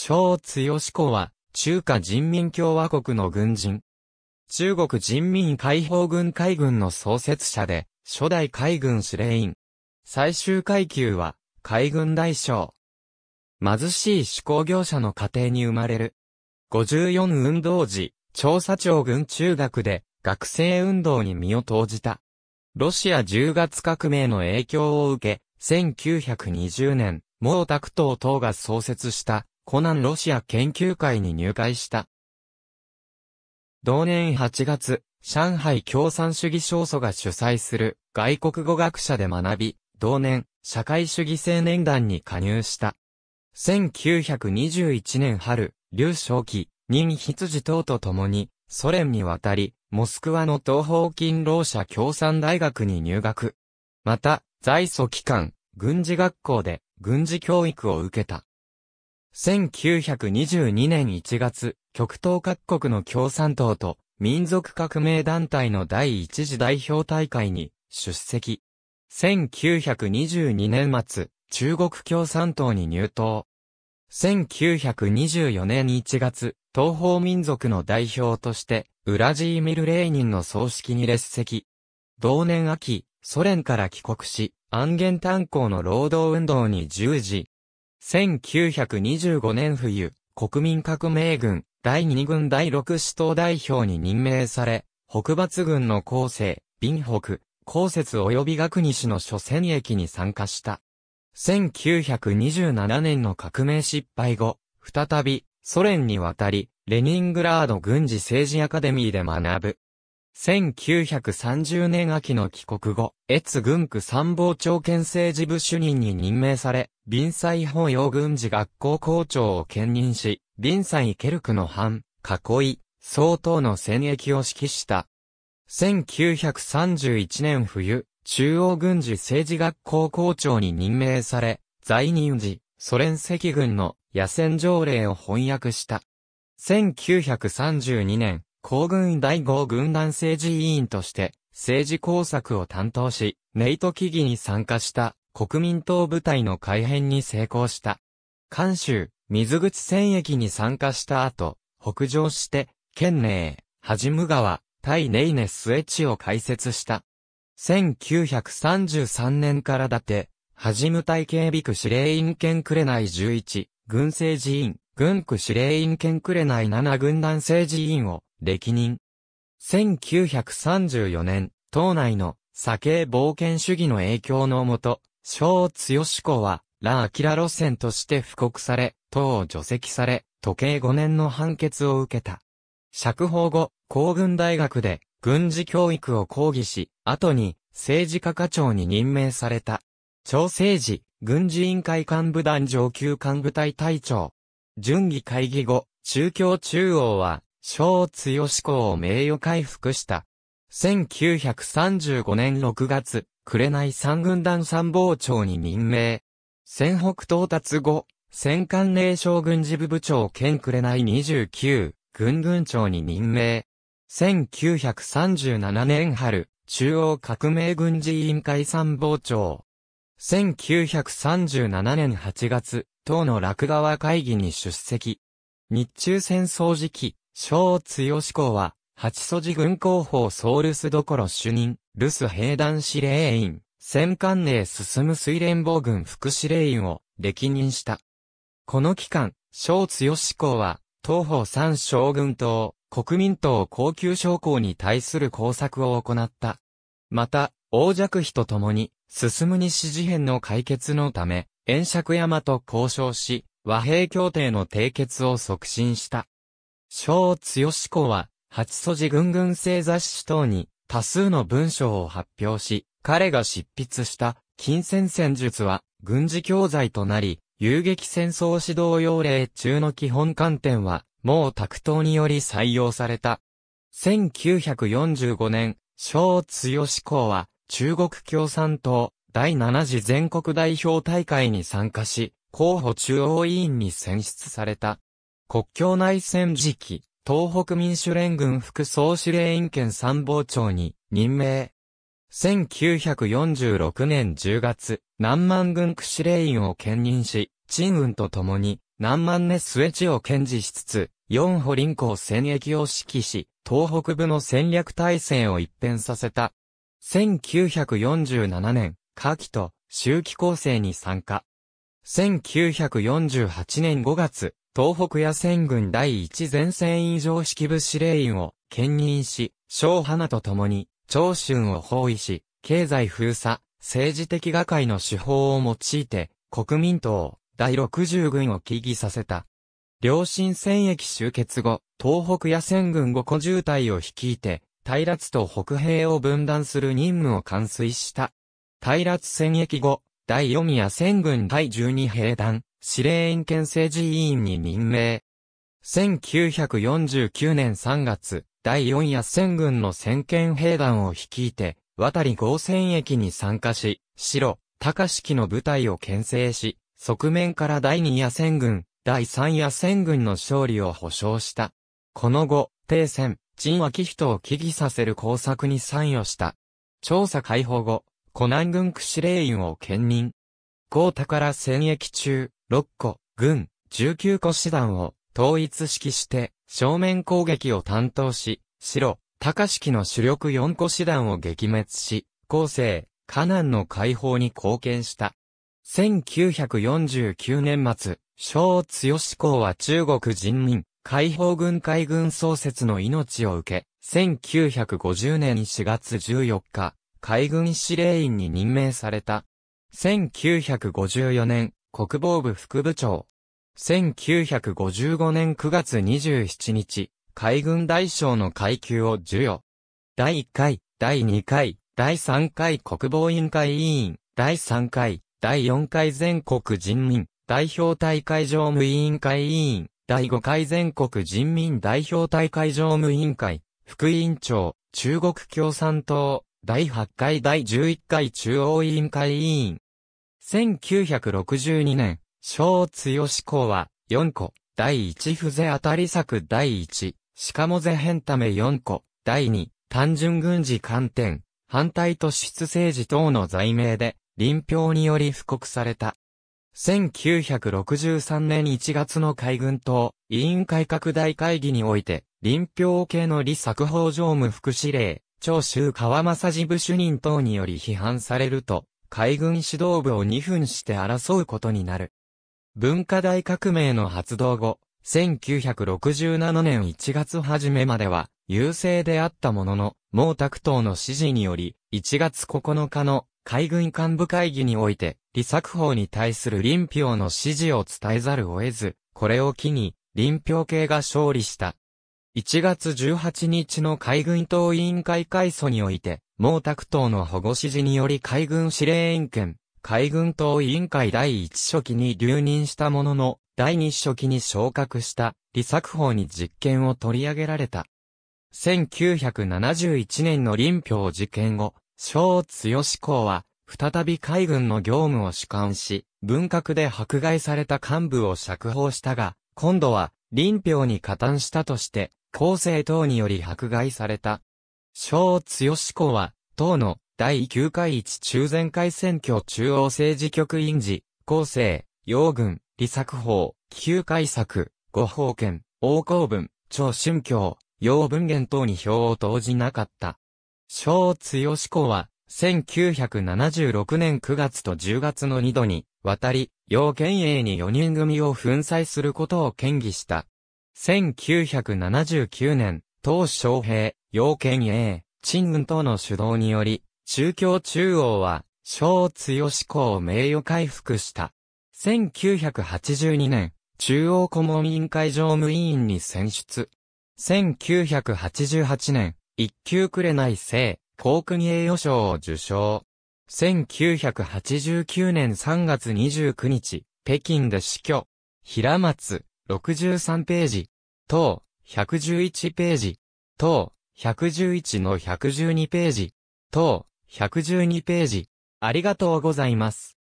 小強子は、中華人民共和国の軍人。中国人民解放軍海軍の創設者で、初代海軍司令員。最終階級は、海軍大将。貧しい手工業者の家庭に生まれる。54運動時、調査庁軍中学で、学生運動に身を投じた。ロシア10月革命の影響を受け、1920年、毛沢東等が創設したコナンロシア研究会に入会した。同年8月、上海共産主義少祖が主催する外国語学者で学び、同年、社会主義青年団に加入した。1921年春、劉少奇、任羊等と共に、ソ連に渡り、モスクワの東方勤労者共産大学に入学。また、在祖期間、軍事学校で軍事教育を受けた。1922年1月、極東各国の共産党と民族革命団体の第一次代表大会に出席。1922年末、中国共産党に入党。1924年1月、東方民族の代表として、ウラジーミル・レーニンの葬式に列席。同年秋、ソ連から帰国し、安源炭鉱の労働運動に従事。1925年冬、国民革命軍、第2軍第6師党代表に任命され、北伐軍の後世、b 北、公設及び学西の諸戦役に参加した。1927年の革命失敗後、再び、ソ連に渡り、レニングラード軍事政治アカデミーで学ぶ。1930年秋の帰国後、越軍区参謀長県政治部主任に任命され、臨済法要軍事学校校長を兼任し、臨済ケルクの藩、囲い、総統の戦役を指揮した。1931年冬、中央軍事政治学校校長に任命され、在任時、ソ連赤軍の野戦条例を翻訳した。1932年、皇軍第5軍団政治委員として、政治工作を担当し、ネイト記義に参加した国民党部隊の改編に成功した。関州、水口戦役に参加した後、北上して、県内、はむ川、対ネイネスエチを開設した。1933年からだて、はじむ隊警備区司令員県くれない11、軍政委院、軍区司令員県くれない7軍団政治委員を、歴任。1934年、党内の左傾冒険主義の影響のもと、小強子は、ラ・アキラ路線として布告され、党を除籍され、時計5年の判決を受けた。釈放後、皇軍大学で軍事教育を講義し、後に政治家課長に任命された。朝政治、軍事委員会幹部団上級幹部隊隊長。準議会議後、中共中央は小強志子を名誉回復した。1935年6月、紅三軍団参謀長に任命。戦北到達後、戦艦令将軍事部部長兼紅29、軍軍長に任命。1937年春、中央革命軍事委員会参謀長。1937年8月、党の落川会議に出席。日中戦争時期、小強志公は、八祖寺軍広報ソウルスどころ主任、留守兵団司令員、戦艦内進む水連防軍副司令員を歴任した。この期間、小強志公は、東方三将軍党、国民党高級将校に対する工作を行った。また、王若妃と共に、進む西事変の解決のため、遠釈山と交渉し、和平協定の締結を促進した。小強子は、八祖寺軍軍製雑誌等に多数の文章を発表し、彼が執筆した金銭戦術は軍事教材となり、遊撃戦争指導要領中の基本観点は、もう卓刀により採用された。1945年、小強志向は、中国共産党第7次全国代表大会に参加し、候補中央委員に選出された。国境内戦時期、東北民主連軍副総司令員兼参謀長に任命。1946年10月、南蛮軍区司令員を兼任し、陳雲と共に、南蛮ネ末地を堅持しつつ、四歩林港戦役を指揮し、東北部の戦略体制を一変させた。1947年、夏季と秋季構成に参加。1948年5月、東北野戦軍第一前線以上式部司令員を兼任し、小花と共に、長春を包囲し、経済封鎖、政治的瓦解の手法を用いて、国民党、第60軍を起義させた。両親戦役終結後、東北野戦軍五個渋隊を率いて、大辣と北平を分断する任務を完遂した。大辣戦役後、第4野戦軍第12兵団、司令員県政治委員に任命。1949年3月、第4野戦軍の先遣兵団を率いて、渡り合戦役に参加し、白、高式の部隊を牽制し、側面から第2野戦軍、第3野戦軍の勝利を保証した。この後、停戦、陳明人を起義させる工作に参与した。調査解放後、湖南軍区司令員を兼任。江高から戦役中、6個、軍、19個師団を統一指揮して正面攻撃を担当し、白、高式の主力4個師団を撃滅し、後世、河南の解放に貢献した。1949年末、小強志公は中国人民、解放軍海軍創設の命を受け、1950年4月14日、海軍司令員に任命された。1954年、国防部副部長。1955年9月27日、海軍大将の階級を授与。第1回、第2回、第3回国防委員会委員、第3回、第4回全国人民代表大会常務委員会委員、第5回全国人民代表大会常務委員会、副委員長、中国共産党、第8回第11回中央委員会委員、1962年、小強志向は、4個、第1風ゼ当たり作第1、しかもゼ変ため4個、第2、単純軍事観点、反対突出政治等の罪名で、臨票により布告された。1963年1月の海軍党委員会拡大会議において、臨票系の李作法常務副司令、長州川正治部主任等により批判されると、海軍指導部を2分して争うことになる。文化大革命の発動後、1967年1月初めまでは優勢であったものの、毛沢東の指示により、1月9日の海軍幹部会議において、李作法に対する林票の指示を伝えざるを得ず、これを機に、林票系が勝利した。1月18日の海軍党委員会改祖において、毛沢東の保護指示により海軍司令員権、海軍党委員会第一書記に留任したものの、第二書記に昇格した、李作法に実権を取り上げられた。1971年の林氷事件後、小強志功は、再び海軍の業務を主管し、文革で迫害された幹部を釈放したが、今度は、林氷に加担したとして、厚生等により迫害された。小強子は、党の第9回一中前回選挙中央政治局員時、厚生、養軍、李作法、旧改作、五法権、王公文、超春教、洋文言等に票を投じなかった。小強子は、1976年9月と10月の2度に、渡り、洋県営に4人組を粉砕することを建議した。1979年、党昌平、要件 A、陳軍等の主導により、中共中央は、小強志向を名誉回復した。1982年、中央顧問委員会常務委員に選出。1988年、一級くれない生、航空栄誉賞を受賞。1989年3月29日、北京で死去。平松、63ページ。等、111ページ。等、111の112ページ、等、112ページ。ありがとうございます。